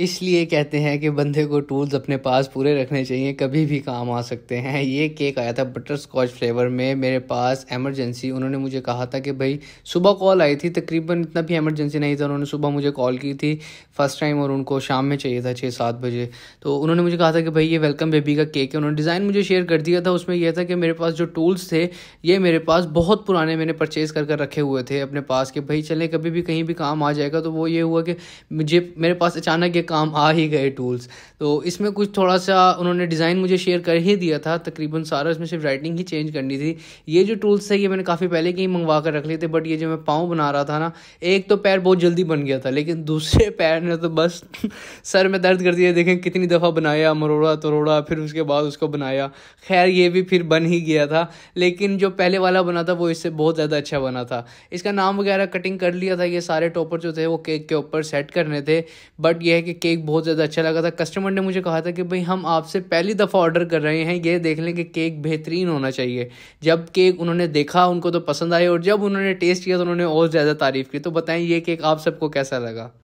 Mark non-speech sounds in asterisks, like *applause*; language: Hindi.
इसलिए कहते हैं कि बंदे को टूल्स अपने पास पूरे रखने चाहिए कभी भी काम आ सकते हैं ये केक आया था बटर स्कॉच फ्लेवर में मेरे पास एमरजेंसी उन्होंने मुझे कहा था कि भाई सुबह कॉल आई थी तकरीबन इतना भी एमरजेंसी नहीं था उन्होंने सुबह मुझे कॉल की थी फर्स्ट टाइम और उनको शाम में चाहिए था छः सात बजे तो उन्होंने मुझे कहा था कि भाई ये वेलकम बेबी का केक है उन्होंने डिज़ाइन मुझे शेयर कर दिया था उसमें यह था कि मेरे पास जो टूल्स थे ये मेरे पास बहुत पुराने मैंने परचेज़ कर कर रखे हुए थे अपने पास कि भाई चले कभी भी कहीं भी काम आ जाएगा तो वो ये हुआ कि मुझे मेरे पास अचानक ये काम आ ही गए टूल्स तो इसमें कुछ थोड़ा सा उन्होंने डिज़ाइन मुझे शेयर कर ही दिया था तकरीबन सारा इसमें सिर्फ राइटिंग ही चेंज करनी थी ये जो टूल्स थे ये मैंने काफ़ी पहले के ही मंगवा कर रख लिए थे बट ये जो मैं पाँव बना रहा था ना एक तो पैर बहुत जल्दी बन गया था लेकिन दूसरे *laughs* पैर ने तो बस *laughs* सर में दर्द कर दिया देखें कितनी दफ़ा बनाया मरोड़ा तरोड़ा फिर उसके बाद उसको बनाया खैर ये भी फिर बन ही गया था लेकिन जो पहले वाला बना था वो इससे बहुत ज़्यादा अच्छा बना था इसका नाम वगैरह कटिंग कर लिया था ये सारे टॉपर जो थे वो केक के ऊपर सेट करने थे बट ये है कि केक बहुत ज़्यादा अच्छा लगा था कस्टमर ने मुझे कहा था कि भाई हम आपसे पहली दफ़ा ऑर्डर कर रहे हैं ये देख लें कि केक बेहतरीन होना चाहिए जब केक उन्होंने देखा उनको तो पसंद आया और जब उन्होंने टेस्ट किया तो उन्होंने और ज़्यादा तारीफ़ की तो बताएं ये केक आप सबको कैसा लगा